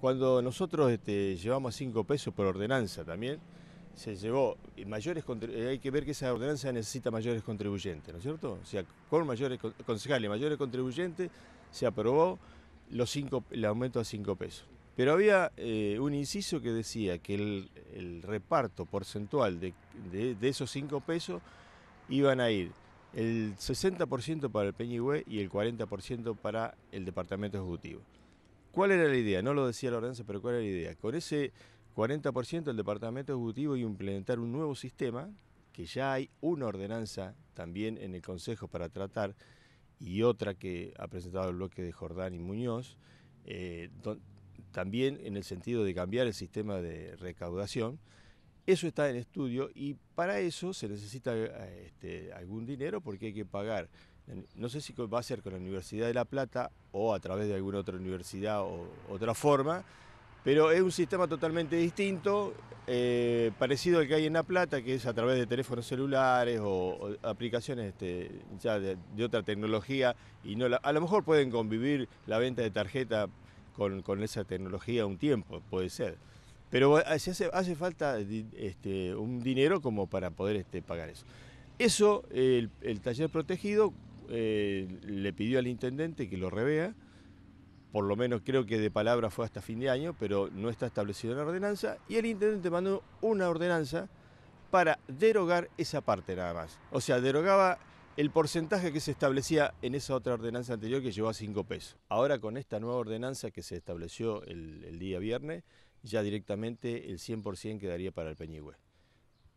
Cuando nosotros este, llevamos llevamos 5 pesos por ordenanza también, se llevó mayores eh, hay que ver que esa ordenanza necesita mayores contribuyentes, ¿no es cierto? O sea, con mayores concejales, mayores contribuyentes, se aprobó los cinco, el aumento a 5 pesos. Pero había eh, un inciso que decía que el, reparto porcentual de, de esos 5 pesos iban a ir el 60% para el Peñigüe y el 40% para el Departamento Ejecutivo. ¿Cuál era la idea? No lo decía la ordenanza, pero ¿cuál era la idea? Con ese 40% del Departamento Ejecutivo iba a implementar un nuevo sistema, que ya hay una ordenanza también en el Consejo para tratar y otra que ha presentado el bloque de Jordán y Muñoz, eh, también en el sentido de cambiar el sistema de recaudación eso está en estudio y para eso se necesita eh, este, algún dinero porque hay que pagar. No sé si va a ser con la Universidad de La Plata o a través de alguna otra universidad o otra forma, pero es un sistema totalmente distinto, eh, parecido al que hay en La Plata, que es a través de teléfonos celulares o, aplicaciones este, ya de, otra tecnología. Y no a lo mejor pueden convivir la venta de tarjeta con esa tecnología un tiempo, puede ser. Pero eh, eh, hace, hace falta este, un dinero como para poder este, pagar eso. Eso, el, taller protegido eh, le pidió al intendente que lo revea, por lo menos creo que de palabra fue hasta fin de año, pero no está establecido en la ordenanza, y el intendente mandó una ordenanza para derogar esa parte nada más. O sea, derogaba el porcentaje que se establecía en esa otra ordenanza anterior que llevó a 5 pesos. Ahora con esta nueva ordenanza que se estableció el día viernes, ya directamente el 100% quedaría para el Peñigüe.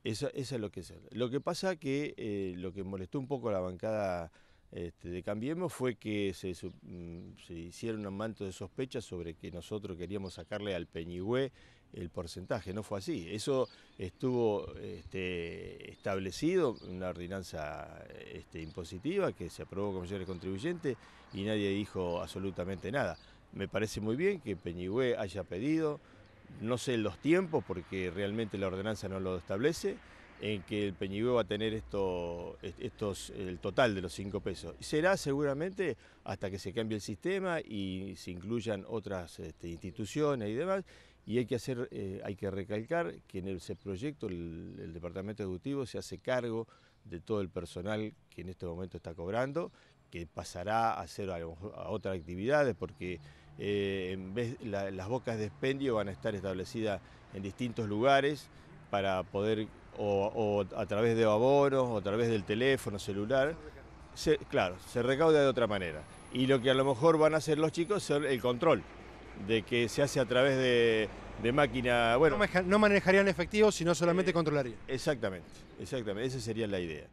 Eso, es lo que es. Lo que pasa que eh, lo que molestó un poco a la bancada este, de Cambiemos fue que se, mm, hicieron un manto de sospechas sobre que nosotros queríamos sacarle al Peñigüe el porcentaje. No fue así. Eso estuvo este, establecido en una ordenanza este, impositiva que se aprobó con de contribuyentes y nadie dijo absolutamente nada. Me parece muy bien que Peñigüe haya pedido no sé los tiempos porque realmente la ordenanza no lo establece, en que el Peñigüe va a tener esto, estos, el total de los cinco pesos. Será seguramente hasta que se cambie el sistema y se incluyan otras este, instituciones y demás. Y hay que, hacer, eh, hay que recalcar que en ese proyecto el, el Departamento Ejecutivo se hace cargo de todo el personal que en este momento está cobrando que pasará a hacer otras actividades porque eh, en vez, las bocas de expendio van a estar establecidas en distintos lugares para poder, o, a través de abonos, o a través del teléfono celular, claro, se recauda de otra manera. Y lo que a lo mejor van a hacer los chicos es el control, de que se hace a través de, máquina... Bueno, no, manejarían efectivo, sino solamente eh, controlarían. Exactamente, exactamente, esa sería la idea.